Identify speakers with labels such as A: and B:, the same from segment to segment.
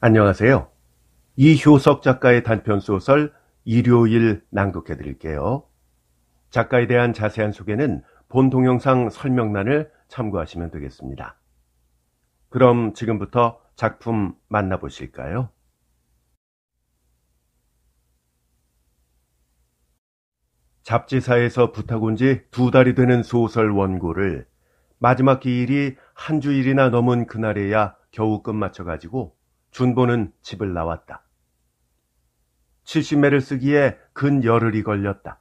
A: 안녕하세요. 이효석 작가의 단편소설 일요일 낭독해 드릴게요. 작가에 대한 자세한 소개는 본 동영상 설명란을 참고하시면 되겠습니다. 그럼 지금부터 작품 만나보실까요? 잡지사에서 부탁 온 지 두 달이 되는 소설 원고를 마지막 기일이 한 주일이나 넘은 그날에야 겨우 끝마쳐가지고 준보는 집을 나왔다. 70매를 쓰기에 근 열흘이 걸렸다.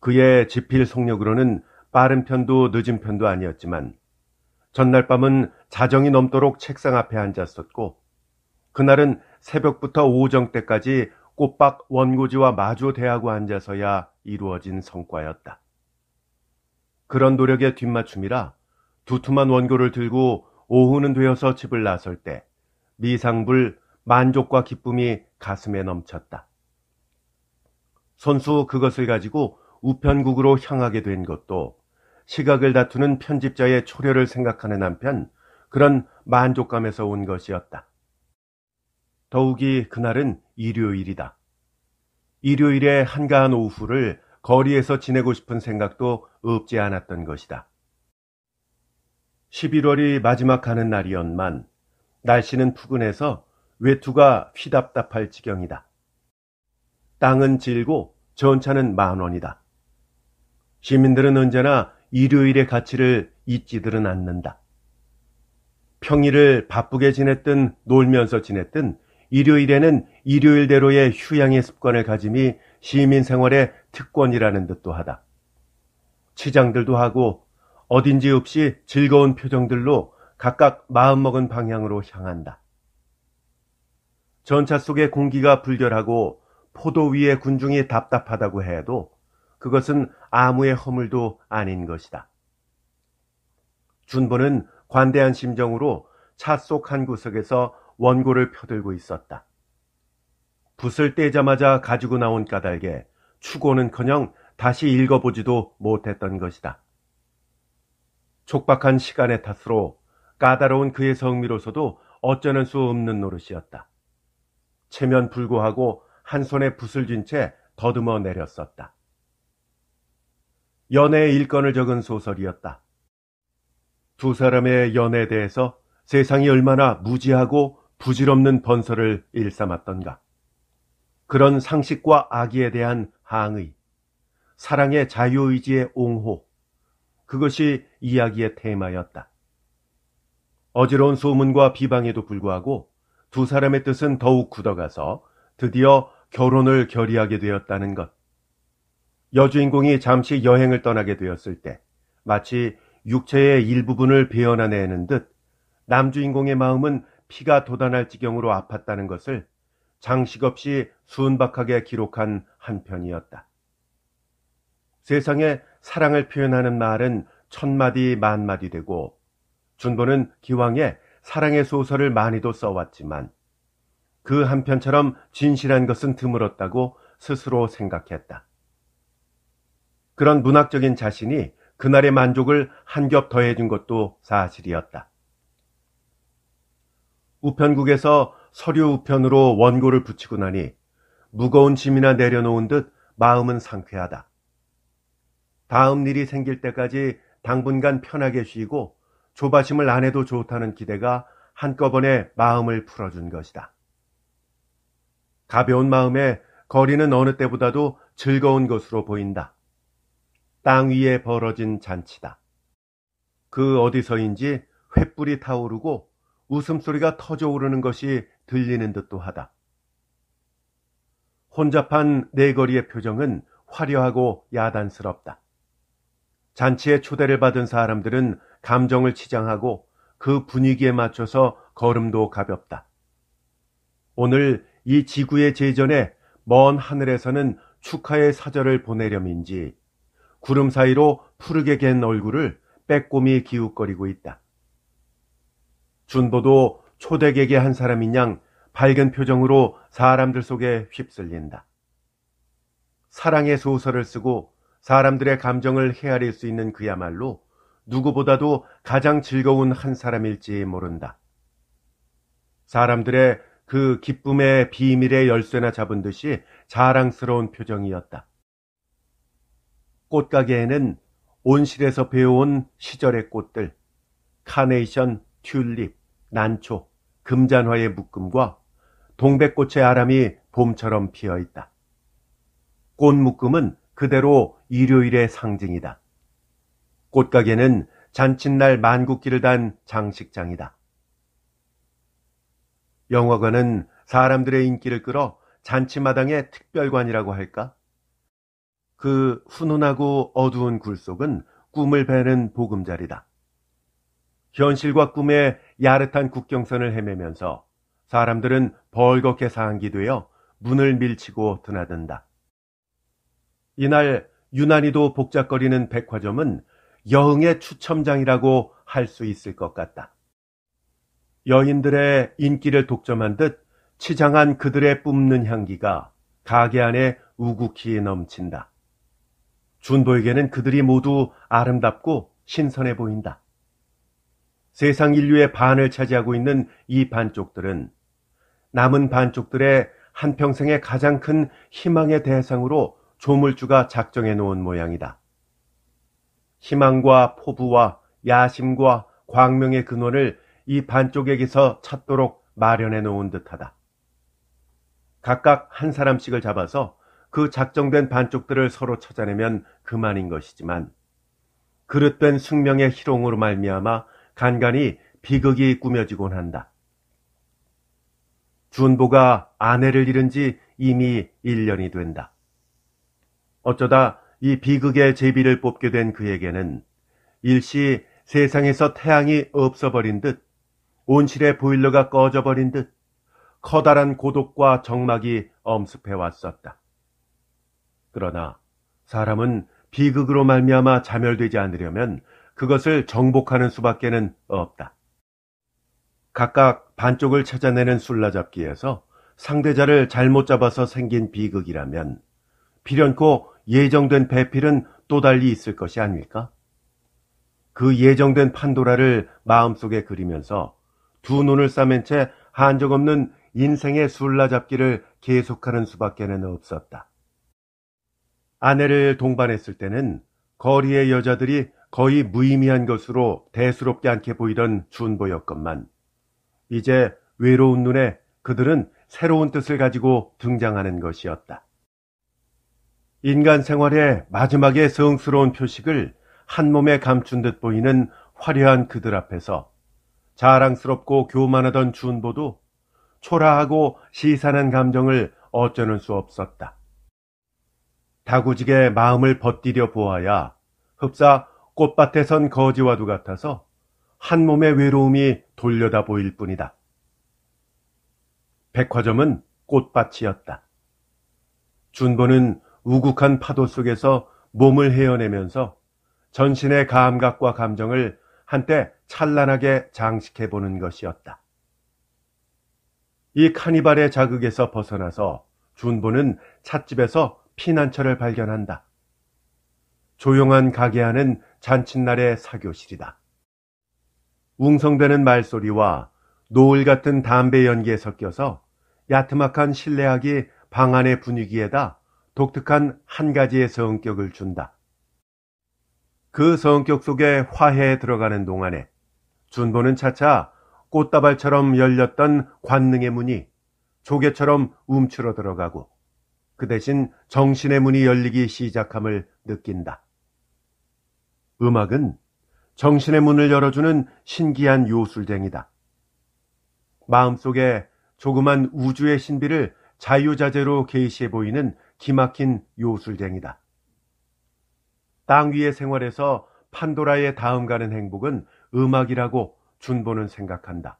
A: 그의 지필 속력으로는 빠른 편도 늦은 편도 아니었지만 전날 밤은 자정이 넘도록 책상 앞에 앉았었고 그날은 새벽부터 오정 때까지 꼬박 원고지와 마주 대하고 앉아서야 이루어진 성과였다. 그런 노력의 뒷맞춤이라 두툼한 원고를 들고 오후는 되어서 집을 나설 때 미상불 만족과 기쁨이 가슴에 넘쳤다. 선수 그것을 가지고 우편국으로 향하게 된 것도 시각을 다투는 편집자의 초려를 생각하는 한편 그런 만족감에서 온 것이었다. 더욱이 그날은 일요일이다. 일요일의 한가한 오후를 거리에서 지내고 싶은 생각도 없지 않았던 것이다. 11월이 마지막 하는 날이었만 날씨는 푸근해서 외투가 휘답답할 지경이다. 땅은 질고 전차는 만 원이다. 시민들은 언제나 일요일의 가치를 잊지들은 않는다. 평일을 바쁘게 지냈든 놀면서 지냈든 일요일에는 일요일대로의 휴양의 습관을 가짐이 시민 생활의 특권이라는 듯도 하다. 치장들도 하고 어딘지 없이 즐거운 표정들로 각각 마음먹은 방향으로 향한다. 전차 속의 공기가 불결하고 포도 위에 군중이 답답하다고 해도 그것은 아무의 허물도 아닌 것이다. 준보는 관대한 심정으로 차 속 한 구석에서 원고를 펴들고 있었다. 붓을 떼자마자 가지고 나온 까닭에 추고는커녕 다시 읽어보지도 못했던 것이다. 촉박한 시간의 탓으로 까다로운 그의 성미로서도 어쩌는 수 없는 노릇이었다. 체면 불구하고 한 손에 붓을 쥔 채 더듬어 내렸었다. 연애의 일건을 적은 소설이었다. 두 사람의 연애에 대해서 세상이 얼마나 무지하고 부질없는 번설을 일삼았던가. 그런 상식과 악의에 대한 항의, 사랑의 자유의지의 옹호, 그것이 이야기의 테마였다. 어지러운 소문과 비방에도 불구하고 두 사람의 뜻은 더욱 굳어가서 드디어 결혼을 결의하게 되었다는 것. 여주인공이 잠시 여행을 떠나게 되었을 때 마치 육체의 일부분을 배어나내는 듯 남주인공의 마음은 피가 돋아날 지경으로 아팠다는 것을 장식 없이 순박하게 기록한 한 편이었다. 세상에 사랑을 표현하는 말은 천마디 만마디 되고 준보는 기왕에 사랑의 소설을 많이도 써왔지만 그 한편처럼 진실한 것은 드물었다고 스스로 생각했다. 그런 문학적인 자신이 그날의 만족을 한 겹 더해준 것도 사실이었다. 우편국에서 서류 우편으로 원고를 붙이고 나니 무거운 짐이나 내려놓은 듯 마음은 상쾌하다. 다음 일이 생길 때까지 당분간 편하게 쉬고 조바심을 안 해도 좋다는 기대가 한꺼번에 마음을 풀어준 것이다. 가벼운 마음에 거리는 어느 때보다도 즐거운 것으로 보인다. 땅 위에 벌어진 잔치다. 그 어디서인지 횃불이 타오르고 웃음소리가 터져오르는 것이 들리는 듯도 하다. 혼잡한 네거리의 표정은 화려하고 야단스럽다. 잔치에 초대를 받은 사람들은 감정을 치장하고 그 분위기에 맞춰서 걸음도 가볍다. 오늘 이 지구의 제전에 먼 하늘에서는 축하의 사절을 보내렴인지 구름 사이로 푸르게 갠 얼굴을 빼꼼히 기웃거리고 있다. 준보도 초대객의 한 사람인 양 밝은 표정으로 사람들 속에 휩쓸린다. 사랑의 소설을 쓰고 사람들의 감정을 헤아릴 수 있는 그야말로 누구보다도 가장 즐거운 한 사람일지 모른다. 사람들의 그 기쁨의 비밀의 열쇠나 잡은 듯이 자랑스러운 표정이었다. 꽃가게에는 온실에서 배워온 시절의 꽃들, 카네이션, 튤립, 난초, 금잔화의 묶음과 동백꽃의 아람이 봄처럼 피어 있다. 꽃 묶음은 그대로 일요일의 상징이다. 꽃가게는 잔칫날 만국기를 단 장식장이다. 영화관은 사람들의 인기를 끌어 잔치마당의 특별관이라고 할까? 그 훈훈하고 어두운 굴속은 꿈을 베는 보금자리다. 현실과 꿈의 야릇한 국경선을 헤매면서 사람들은 벌겋게 상기되어 문을 밀치고 드나든다. 이날 유난히도 복잡거리는 백화점은 여흥의 추첨장이라고 할 수 있을 것 같다. 여인들의 인기를 독점한 듯 치장한 그들의 뿜는 향기가 가게 안에 우국히 넘친다. 준보에게는 그들이 모두 아름답고 신선해 보인다. 세상 인류의 반을 차지하고 있는 이 반쪽들은 남은 반쪽들의 한평생의 가장 큰 희망의 대상으로 조물주가 작정해 놓은 모양이다. 희망과 포부와 야심과 광명의 근원을 이 반쪽에게서 찾도록 마련해 놓은 듯하다. 각각 한 사람씩을 잡아서 그 작정된 반쪽들을 서로 찾아내면 그만인 것이지만 그릇된 숙명의 희롱으로 말미암아 간간히 비극이 꾸며지곤 한다. 준보가 아내를 잃은 지 이미 1년이 된다. 어쩌다 이 비극의 제비를 뽑게 된 그에게는 일시 세상에서 태양이 없어버린 듯 온실의 보일러가 꺼져버린 듯 커다란 고독과 적막이 엄습해왔었다. 그러나 사람은 비극으로 말미암아 자멸되지 않으려면 그것을 정복하는 수밖에는 없다. 각각 반쪽을 찾아내는 술라잡기에서 상대자를 잘못 잡아서 생긴 비극이라면 필연코 예정된 배필은 또 달리 있을 것이 아닐까? 그 예정된 판도라를 마음속에 그리면서 두 눈을 싸맨 채 한적 없는 인생의 술라잡기를 계속하는 수밖에는 없었다. 아내를 동반했을 때는 거리의 여자들이 거의 무의미한 것으로 대수롭지 않게 보이던 준보였건만 이제 외로운 눈에 그들은 새로운 뜻을 가지고 등장하는 것이었다. 인간 생활의 마지막에 성스러운 표식을 한 몸에 감춘 듯 보이는 화려한 그들 앞에서 자랑스럽고 교만하던 준보도 초라하고 시산한 감정을 어쩌는 수 없었다. 다구지게 마음을 벗디려 보아야 흡사 꽃밭에 선 거지와도 같아서 한 몸의 외로움이 돌려다 보일 뿐이다. 백화점은 꽃밭이었다. 준보는 우국한 파도 속에서 몸을 헤어내면서 전신의 감각과 감정을 한때 찬란하게 장식해 보는 것이었다. 이 카니발의 자극에서 벗어나서 준보는 찻집에서 피난처를 발견한다. 조용한 가게 안은 잔칫날의 사교실이다. 웅성대는 말소리와 노을 같은 담배 연기에 섞여서 야트막한 실내악이 방 안의 분위기에다 독특한 한 가지의 성격을 준다. 그 성격 속에 화해에 들어가는 동안에 준보는 차차 꽃다발처럼 열렸던 관능의 문이 조개처럼 움츠러 들어가고 그 대신 정신의 문이 열리기 시작함을 느낀다. 음악은 정신의 문을 열어주는 신기한 요술쟁이다. 마음속에 조그만 우주의 신비를 자유자재로 개시해 보이는 기막힌 요술쟁이다. 땅 위의 생활에서 판도라의 다음 가는 행복은 음악이라고 준보는 생각한다.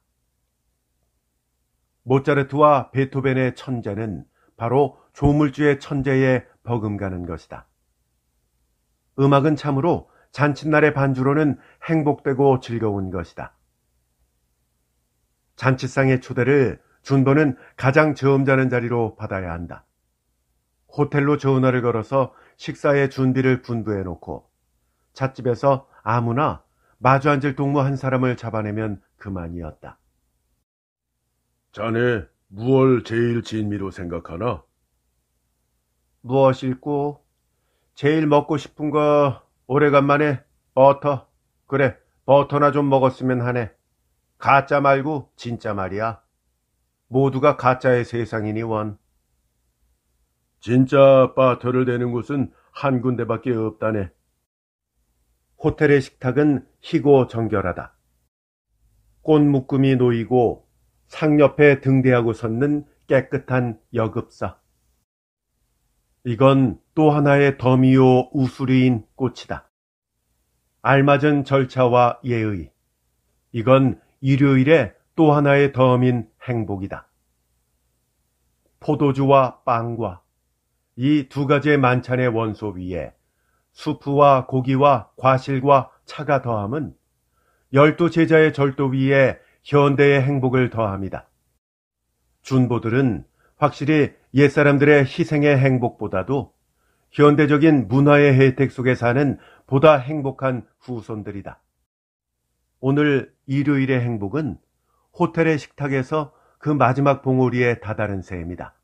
A: 모차르트와 베토벤의 천재는 바로 조물주의 천재에 버금가는 것이다. 음악은 참으로 잔칫날의 반주로는 행복되고 즐거운 것이다. 잔치상의 초대를 준보는 가장 저음자는 자리로 받아야 한다. 호텔로 전화를 걸어서 식사의 준비를 분부해 놓고 찻집에서 아무나 마주 앉을 동무 한 사람을 잡아내면 그만이었다. 자네 무얼 제일 진미로 생각하나? 무엇 읽고 제일 먹고 싶은 거 오래간만에 버터 그래 버터나 좀 먹었으면 하네. 가짜 말고 진짜 말이야. 모두가 가짜의 세상이니 원. 진짜 빠터를 대는 곳은 한 군데밖에 없다네. 호텔의 식탁은 희고 정결하다. 꽃 묶음이 놓이고 상옆에 등대하고 섰는 깨끗한 여급사. 이건 또 하나의 더미오 우수리인 꽃이다. 알맞은 절차와 예의. 이건 일요일에 또 하나의 덤인 행복이다. 포도주와 빵과 이두 가지의 만찬의 원소 위에 수프와 고기와 과실과 차가 더함은 열두 제자의 절도 위에 현대의 행복을 더합니다. 준보들은 확실히 옛사람들의 희생의 행복보다도 현대적인 문화의 혜택 속에 사는 보다 행복한 후손들이다. 오늘 일요일의 행복은 호텔의 식탁에서 그 마지막 봉우리에 다다른 새입니다.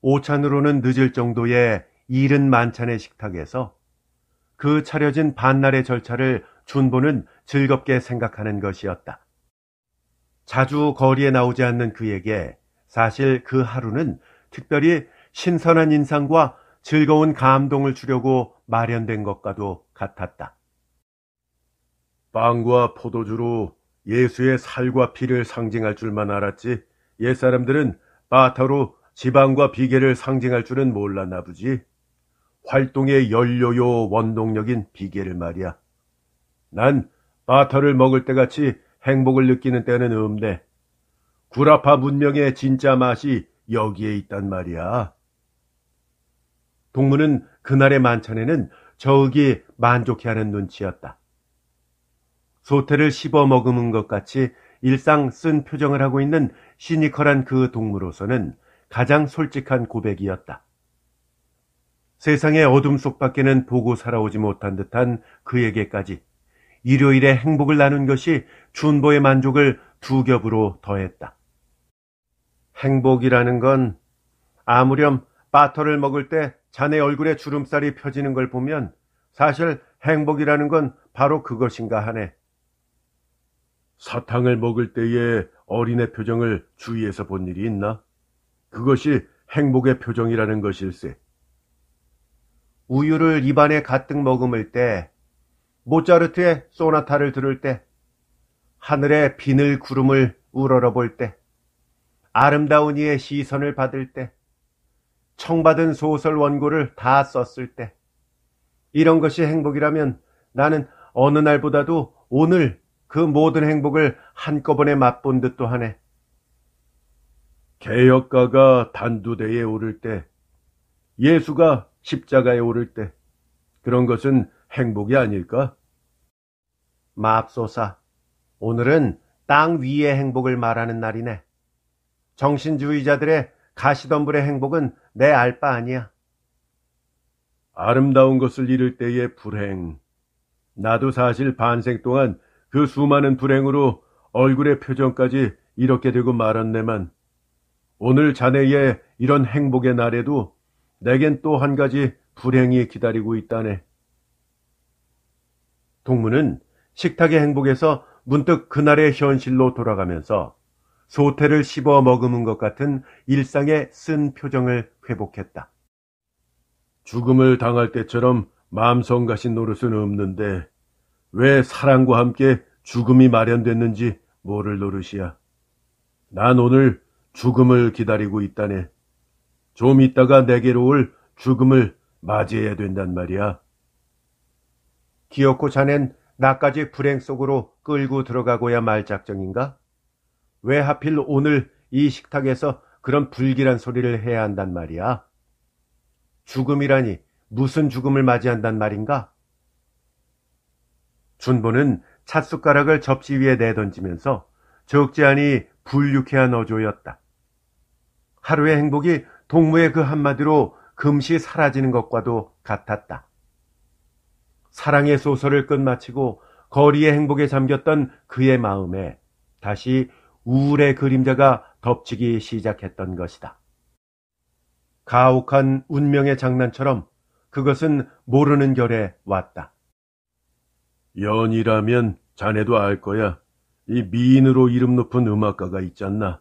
A: 오찬으로는 늦을 정도의 이른 만찬의 식탁에서 그 차려진 반날의 절차를 준보는 즐겁게 생각하는 것이었다. 자주 거리에 나오지 않는 그에게 사실 그 하루는 특별히 신선한 인상과 즐거운 감동을 주려고 마련된 것과도 같았다. 빵과 포도주로 예수의 살과 피를 상징할 줄만 알았지 옛사람들은 바타로 지방과 비계를 상징할 줄은 몰랐나 보지. 활동의 연료요 원동력인 비계를 말이야. 난 바터를 먹을 때같이 행복을 느끼는 때는 없네. 구라파 문명의 진짜 맛이 여기에 있단 말이야. 동무는 그날의 만찬에는 저기 만족해하는 눈치였다. 소태를 씹어 머금은 것 같이 일상 쓴 표정을 하고 있는 시니컬한 그 동무로서는 가장 솔직한 고백이었다. 세상의 어둠 속밖에는 보고 살아오지 못한 듯한 그에게까지 일요일에 행복을 나눈 것이 준보의 만족을 두 겹으로 더했다. 행복이라는 건 아무렴 바터를 먹을 때 자네 얼굴에 주름살이 펴지는 걸 보면 사실 행복이라는 건 바로 그것인가 하네. 사탕을 먹을 때의 어린애 표정을 주위에서 본 일이 있나? 그것이 행복의 표정이라는 것일세. 우유를 입안에 가득 머금을 때, 모차르트의 소나타를 들을 때, 하늘의 비늘 구름을 우러러 볼 때, 아름다운 이의 시선을 받을 때, 청받은 소설 원고를 다 썼을 때, 이런 것이 행복이라면 나는 어느 날보다도 오늘 그 모든 행복을 한꺼번에 맛본 듯도 하네. 개혁가가 단두대에 오를 때, 예수가 십자가에 오를 때, 그런 것은 행복이 아닐까? 맙소사, 오늘은 땅 위의 행복을 말하는 날이네. 정신주의자들의 가시덤불의 행복은 내 알 바 아니야. 아름다운 것을 잃을 때의 불행. 나도 사실 반생 동안 그 수많은 불행으로 얼굴의 표정까지 이렇게 되고 말았네만 오늘 자네의 이런 행복의 날에도 내겐 또 한 가지 불행이 기다리고 있다네. 동무는 식탁의 행복에서 문득 그날의 현실로 돌아가면서 소태를 씹어 머금은 것 같은 일상의 쓴 표정을 회복했다. 죽음을 당할 때처럼 마음성가신 노릇은 없는데 왜 사랑과 함께 죽음이 마련됐는지 모를 노릇이야. 난 오늘 죽음을 기다리고 있다네. 좀 있다가 내게로 올 죽음을 맞이해야 된단 말이야. 기어코 자넨 나까지 불행 속으로 끌고 들어가고야 말 작정인가? 왜 하필 오늘 이 식탁에서 그런 불길한 소리를 해야 한단 말이야? 죽음이라니 무슨 죽음을 맞이한단 말인가? 준보는 찻숟가락을 접시 위에 내던지면서 적지 않이 불유쾌한 어조였다. 하루의 행복이 동무의 그 한마디로 금시 사라지는 것과도 같았다. 사랑의 소설을 끝마치고 거리의 행복에 잠겼던 그의 마음에 다시 우울의 그림자가 덮치기 시작했던 것이다. 가혹한 운명의 장난처럼 그것은 모르는 결에 왔다. 연이라면 자네도 알 거야. 이 미인으로 이름 높은 음악가가 있잖나.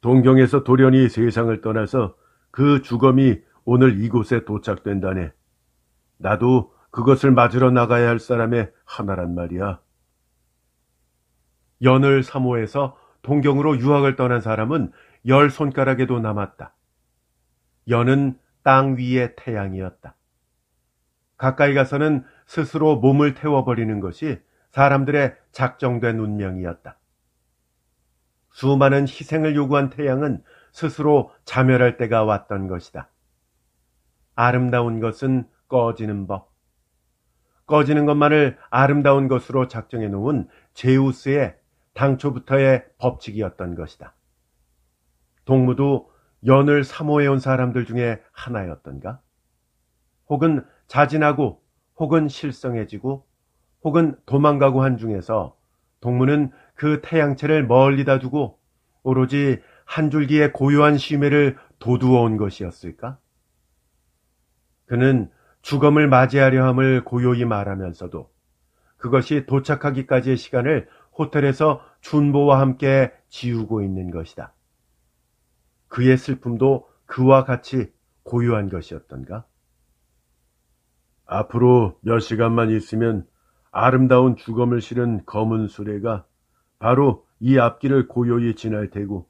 A: 동경에서 돌연이 세상을 떠나서 그 주검이 오늘 이곳에 도착된다네. 나도 그것을 맞으러 나가야 할 사람의 하나란 말이야. 연을 사모해서 동경으로 유학을 떠난 사람은 열 손가락에도 남았다. 연은 땅 위의 태양이었다. 가까이 가서는 스스로 몸을 태워버리는 것이 사람들의 작정된 운명이었다. 수많은 희생을 요구한 태양은 스스로 자멸할 때가 왔던 것이다. 아름다운 것은 꺼지는 법. 꺼지는 것만을 아름다운 것으로 작정해 놓은 제우스의 당초부터의 법칙이었던 것이다. 동무도 연을 사모해온 사람들 중에 하나였던가? 혹은 자진하고, 혹은 실성해지고, 혹은 도망가고 한 중에서 동무는 그 태양체를 멀리다 두고 오로지 한 줄기의 고요한 심해를 도두어 온 것이었을까? 그는 죽음을 맞이하려 함을 고요히 말하면서도 그것이 도착하기까지의 시간을 호텔에서 준보와 함께 지우고 있는 것이다. 그의 슬픔도 그와 같이 고요한 것이었던가? 앞으로 몇 시간만 있으면 아름다운 주검을 실은 검은 수레가 바로 이 앞길을 고요히 지날 테고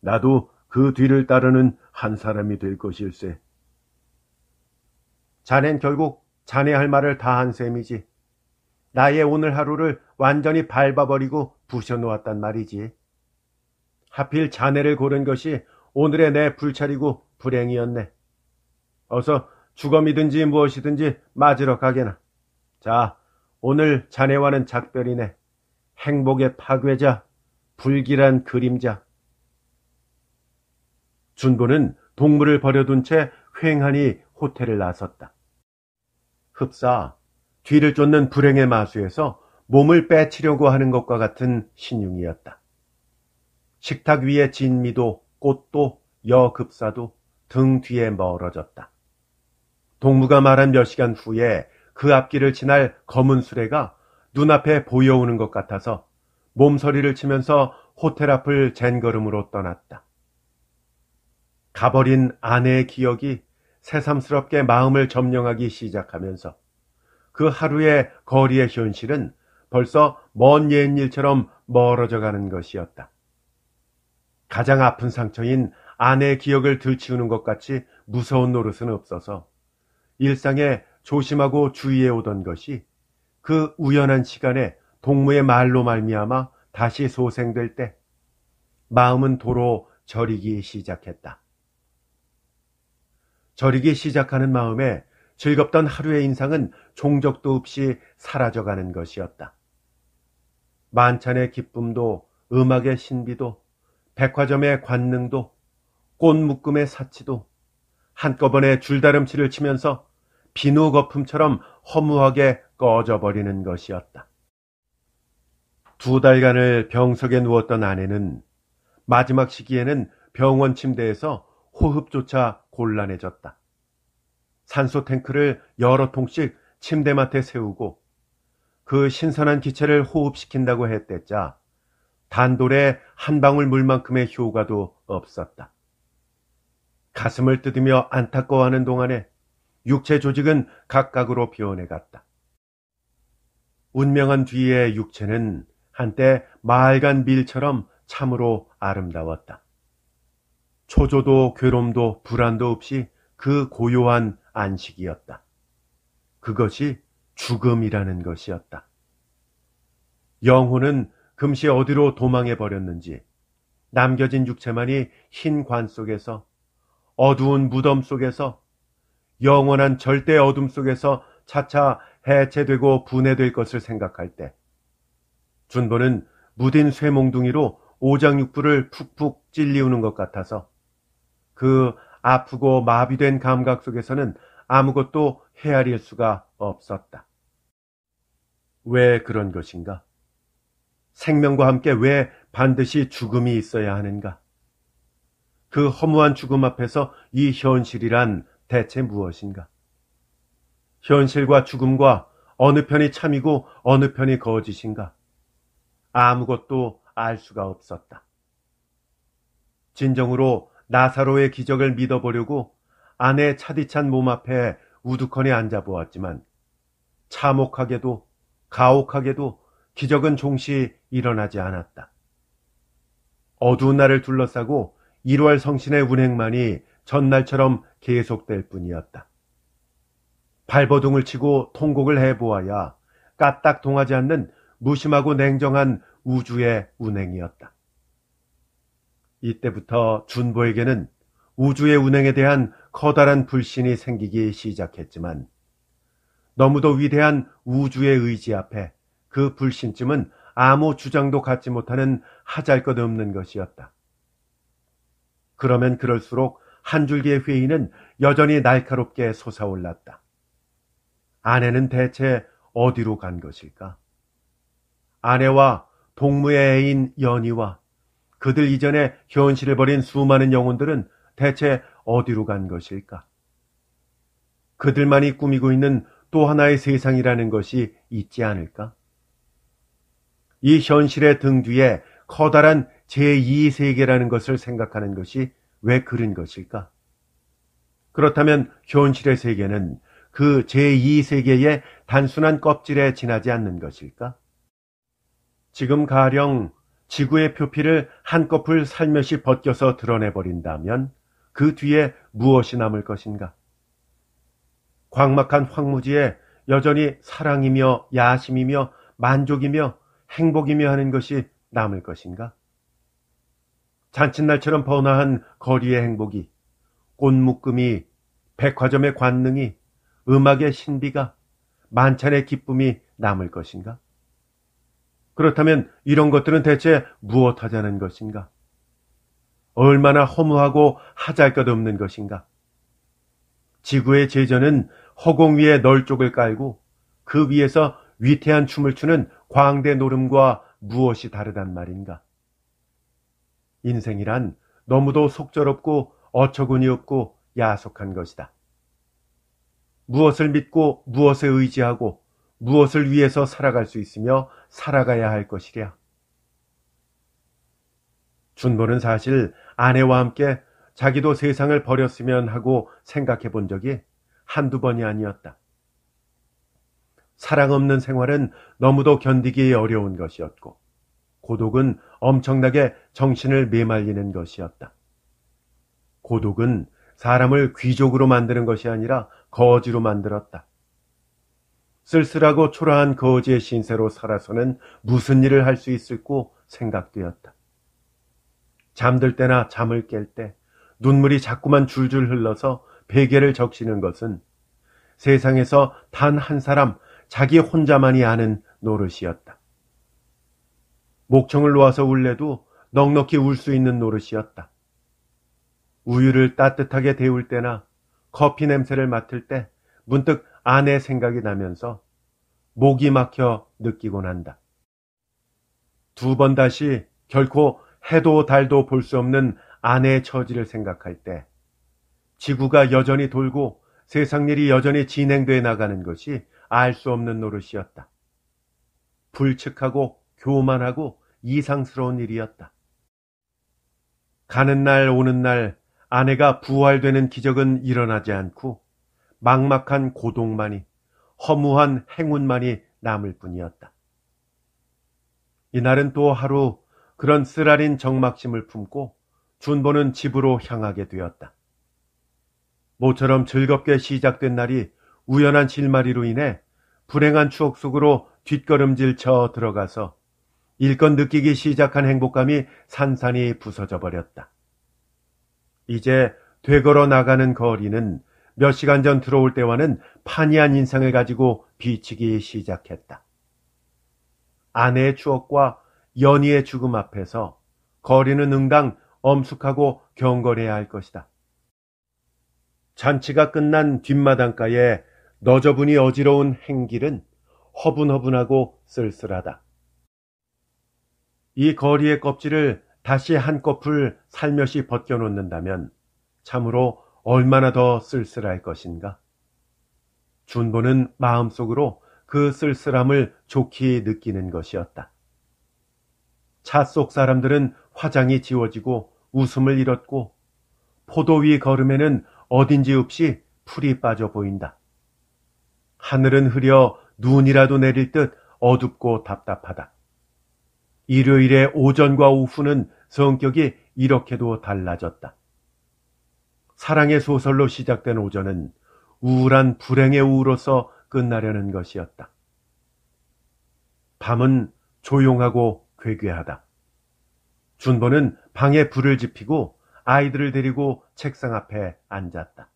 A: 나도 그 뒤를 따르는 한 사람이 될 것일세. 자넨 결국 자네 할 말을 다 한 셈이지. 나의 오늘 하루를 완전히 밟아버리고 부셔놓았단 말이지. 하필 자네를 고른 것이 오늘의 내 불찰이고 불행이었네. 어서 죽음이든지 무엇이든지 맞으러 가게나. 자, 오늘 자네와는 작별이네. 행복의 파괴자, 불길한 그림자. 준보는 동물을 버려둔 채휑하니 호텔을 나섰다. 흡사, 뒤를 쫓는 불행의 마수에서 몸을 빼치려고 하는 것과 같은 신용이었다. 식탁 위의 진미도 꽃도 여급사도 등 뒤에 멀어졌다. 동무가 말한 몇 시간 후에 그 앞길을 지날 검은 수레가 눈앞에 보여오는 것 같아서 몸서리를 치면서 호텔 앞을 젠걸음으로 떠났다. 가버린 아내의 기억이 새삼스럽게 마음을 점령하기 시작하면서 그 하루의 거리의 현실은 벌써 먼옛 일처럼 멀어져 가는 것이었다. 가장 아픈 상처인 아내의 기억을 들치우는 것 같이 무서운 노릇은 없어서 일상에 조심하고 주의해 오던 것이 그 우연한 시간에 동무의 말로 말미암아 다시 소생될 때 마음은 도로 저리기 시작했다. 저리기 시작하는 마음에 즐겁던 하루의 인상은 종적도 없이 사라져가는 것이었다. 만찬의 기쁨도 음악의 신비도 백화점의 관능도 꽃묶음의 사치도 한꺼번에 줄다름치를 치면서 비누 거품처럼 허무하게 꺼져버리는 것이었다. 두 달간을 병석에 누웠던 아내는 마지막 시기에는 병원 침대에서 호흡조차 곤란해졌다. 산소 탱크를 여러 통씩 침대맡에 세우고 그 신선한 기체를 호흡시킨다고 했댔자 단돌에 한 방울 물만큼의 효과도 없었다. 가슴을 뜯으며 안타까워하는 동안에 육체 조직은 각각으로 변해갔다. 운명한 뒤의 육체는 한때 맑간 밀처럼 참으로 아름다웠다. 초조도 괴롬도 불안도 없이 그 고요한 안식이었다. 그것이 죽음이라는 것이었다. 영혼은 금시 어디로 도망해 버렸는지 남겨진 육체만이 흰 관 속에서 어두운 무덤 속에서 영원한 절대 어둠 속에서 차차 해체되고 분해될 것을 생각할 때 준보는 무딘 쇠몽둥이로 오장육부를 푹푹 찔리우는 것 같아서 그 아프고 마비된 감각 속에서는 아무것도 헤아릴 수가 없었다. 왜 그런 것인가? 생명과 함께 왜 반드시 죽음이 있어야 하는가? 그 허무한 죽음 앞에서 이 현실이란 대체 무엇인가? 현실과 죽음과 어느 편이 참이고 어느 편이 거짓인가 아무것도 알 수가 없었다. 진정으로 나사로의 기적을 믿어보려고 아내 차디찬 몸 앞에 우두커니 앉아보았지만 참혹하게도 가혹하게도 기적은 종시 일어나지 않았다. 어두운 날을 둘러싸고 1월 성신의 운행만이 전날처럼 계속될 뿐이었다. 발버둥을 치고 통곡을 해보아야 까딱 동하지 않는 무심하고 냉정한 우주의 운행이었다. 이때부터 준보에게는 우주의 운행에 대한 커다란 불신이 생기기 시작했지만 너무도 위대한 우주의 의지 앞에 그 불신쯤은 아무 주장도 갖지 못하는 하잘것 없는 것이었다. 그러면 그럴수록 한 줄기의 회의는 여전히 날카롭게 솟아올랐다. 아내는 대체 어디로 간 것일까? 아내와 동무의 애인 연희와 그들 이전에 현실을 버린 수많은 영혼들은 대체 어디로 간 것일까? 그들만이 꾸미고 있는 또 하나의 세상이라는 것이 있지 않을까? 이 현실의 등 뒤에 커다란 제2세계라는 것을 생각하는 것이 왜 그런 것일까? 그렇다면 현실의 세계는 그 제2세계의 단순한 껍질에 지나지 않는 것일까? 지금 가령 지구의 표피를 한꺼풀 살며시 벗겨서 드러내버린다면 그 뒤에 무엇이 남을 것인가? 광막한 황무지에 여전히 사랑이며 야심이며 만족이며 행복이며 하는 것이 남을 것인가? 잔칫날처럼 번화한 거리의 행복이, 꽃 묶음이, 백화점의 관능이, 음악의 신비가 만찬의 기쁨이 남을 것인가? 그렇다면 이런 것들은 대체 무엇 하자는 것인가? 얼마나 허무하고 하잘 것 없는 것인가? 지구의 제전은 허공 위에 널쪽을 깔고 그 위에서 위태한 춤을 추는 광대 노름과 무엇이 다르단 말인가? 인생이란 너무도 속절없고 어처구니 없고 야속한 것이다. 무엇을 믿고 무엇에 의지하고 무엇을 위해서 살아갈 수 있으며 살아가야 할 것이랴. 준보는 사실 아내와 함께 자기도 세상을 버렸으면 하고 생각해 본 적이 한두 번이 아니었다. 사랑 없는 생활은 너무도 견디기 어려운 것이었고, 고독은 엄청나게 정신을 메말리는 것이었다. 고독은 사람을 귀족으로 만드는 것이 아니라 거지로 만들었다. 쓸쓸하고 초라한 거지의 신세로 살아서는 무슨 일을 할 수있을꼬 생각되었다. 잠들 때나 잠을 깰 때 눈물이 자꾸만 줄줄 흘러서 베개를 적시는 것은 세상에서 단 한 사람 자기 혼자만이 아는 노릇이었다. 목청을 놓아서 울래도 넉넉히 울 수 있는 노릇이었다. 우유를 따뜻하게 데울 때나 커피 냄새를 맡을 때 문득 아내 생각이 나면서 목이 막혀 느끼곤 한다. 두 번 다시 결코 해도 달도 볼 수 없는 아내의 처지를 생각할 때 지구가 여전히 돌고 세상 일이 여전히 진행돼 나가는 것이 알 수 없는 노릇이었다. 불측하고 교만하고 이상스러운 일이었다. 가는 날 오는 날 아내가 부활되는 기적은 일어나지 않고 막막한 고동만이 허무한 행운만이 남을 뿐이었다. 이날은 또 하루 그런 쓰라린 정막심을 품고 준보는 집으로 향하게 되었다. 모처럼 즐겁게 시작된 날이 우연한 실마리로 인해 불행한 추억 속으로 뒷걸음질 쳐 들어가서 일건 느끼기 시작한 행복감이 산산이 부서져 버렸다. 이제 되걸어 나가는 거리는 몇 시간 전 들어올 때와는 판이한 인상을 가지고 비치기 시작했다. 아내의 추억과 연희의 죽음 앞에서 거리는 응당 엄숙하고 경건해야 할 것이다. 잔치가 끝난 뒷마당가에 너저분이 어지러운 행길은 허분허분하고 쓸쓸하다. 이 거리의 껍질을 다시 한꺼풀 살며시 벗겨놓는다면 참으로 얼마나 더 쓸쓸할 것인가. 준보는 마음속으로 그 쓸쓸함을 좋게 느끼는 것이었다. 차 속 사람들은 화장이 지워지고 웃음을 잃었고 포도 위 걸음에는 어딘지 없이 풀이 빠져 보인다. 하늘은 흐려 눈이라도 내릴 듯 어둡고 답답하다. 일요일의 오전과 오후는 성격이 이렇게도 달라졌다. 사랑의 소설로 시작된 오전은 우울한 불행의 우로서 끝나려는 것이었다. 밤은 조용하고 괴괴하다. 준보는 방에 불을 지피고 아이들을 데리고 책상 앞에 앉았다.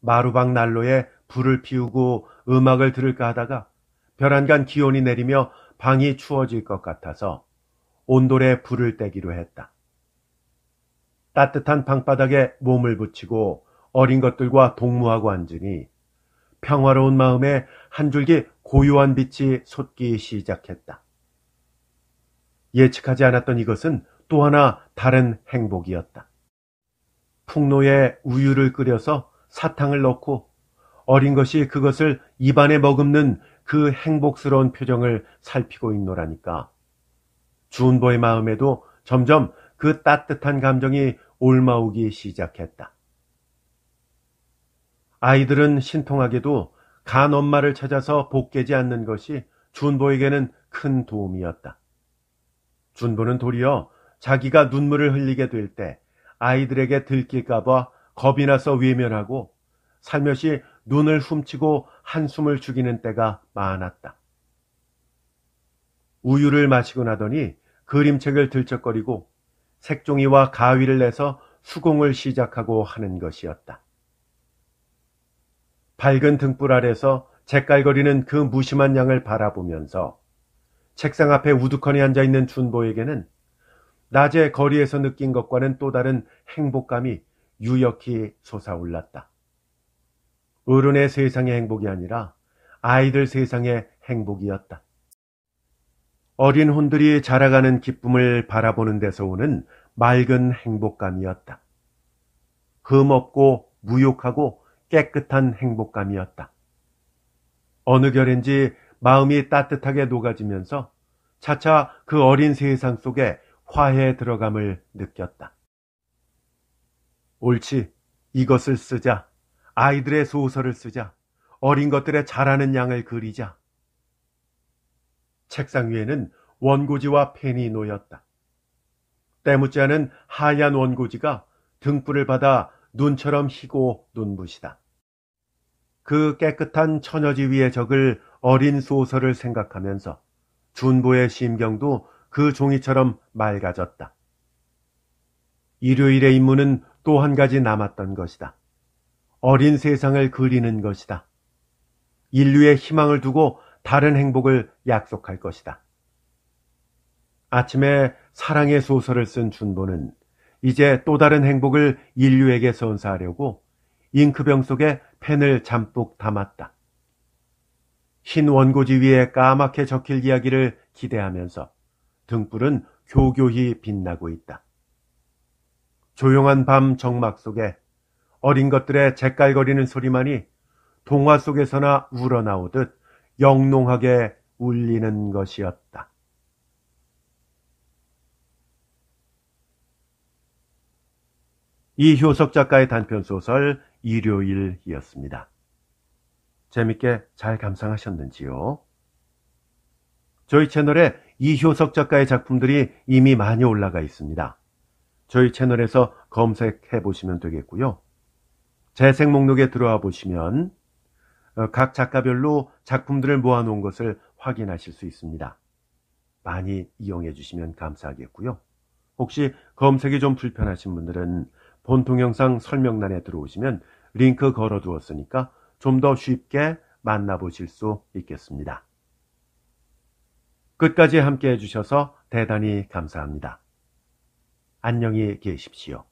A: 마루방 난로에 불을 피우고 음악을 들을까 하다가 별안간 기온이 내리며 방이 추워질 것 같아서 온돌에 불을 떼기로 했다. 따뜻한 방바닥에 몸을 붙이고 어린 것들과 동무하고 앉으니 평화로운 마음에 한 줄기 고요한 빛이 솟기 시작했다. 예측하지 않았던 이것은 또 하나 다른 행복이었다. 풍로에 우유를 끓여서 사탕을 넣고 어린 것이 그것을 입안에 머금는 그 행복스러운 표정을 살피고 있노라니까. 준보의 마음에도 점점 그 따뜻한 감정이 올마오기 시작했다. 아이들은 신통하게도 간 엄마를 찾아서 복개지 않는 것이 준보에게는 큰 도움이었다. 준보는 도리어 자기가 눈물을 흘리게 될 때 아이들에게 들킬까봐 겁이 나서 외면하고 살며시 눈을 훔치고 한숨을 죽이는 때가 많았다. 우유를 마시고 나더니 그림책을 들쩍거리고 색종이와 가위를 내서 수공을 시작하고 하는 것이었다. 밝은 등불 아래서 잿깔거리는 그 무심한 양을 바라보면서 책상 앞에 우두커니 앉아 있는 준보에게는 낮에 거리에서 느낀 것과는 또 다른 행복감이 유역히 솟아올랐다. 어른의 세상의 행복이 아니라 아이들 세상의 행복이었다. 어린 혼들이 자라가는 기쁨을 바라보는 데서 오는 맑은 행복감이었다. 흠없고 무욕하고 깨끗한 행복감이었다. 어느 결인지 마음이 따뜻하게 녹아지면서 차차 그 어린 세상 속에 화해 들어감을 느꼈다. 옳지, 이것을 쓰자. 아이들의 소설을 쓰자. 어린 것들의 자라는 양을 그리자. 책상 위에는 원고지와 펜이 놓였다. 때묻지 않은 하얀 원고지가 등불을 받아 눈처럼 희고 눈부시다. 그 깨끗한 처녀지 위에 적을 어린 소설을 생각하면서 준보의 심경도 그 종이처럼 맑아졌다. 일요일의 임무는 또 한 가지 남았던 것이다. 어린 세상을 그리는 것이다. 인류의 희망을 두고 다른 행복을 약속할 것이다. 아침에 사랑의 소설을 쓴 준보는 이제 또 다른 행복을 인류에게 선사하려고 잉크병 속에 펜을 잠뿍 담았다. 흰 원고지 위에 까맣게 적힐 이야기를 기대하면서 등불은 교교히 빛나고 있다. 조용한 밤 정막 속에 어린 것들의 잿깔거리는 소리만이 동화 속에서나 우러나오듯 영롱하게 울리는 것이었다. 이효석 작가의 단편 소설 일요일이었습니다. 재밌게 잘 감상하셨는지요? 저희 채널에 이효석 작가의 작품들이 이미 많이 올라가 있습니다. 저희 채널에서 검색해 보시면 되겠고요. 재생 목록에 들어와 보시면 어, 각 작가별로 작품들을 모아놓은 것을 확인하실 수 있습니다. 많이 이용해 주시면 감사하겠고요. 혹시 검색이 좀 불편하신 분들은 본 동영상 설명란에 들어오시면 링크 걸어두었으니까 좀 더 쉽게 만나보실 수 있겠습니다. 끝까지 함께 해주셔서 대단히 감사합니다. 안녕히 계십시오.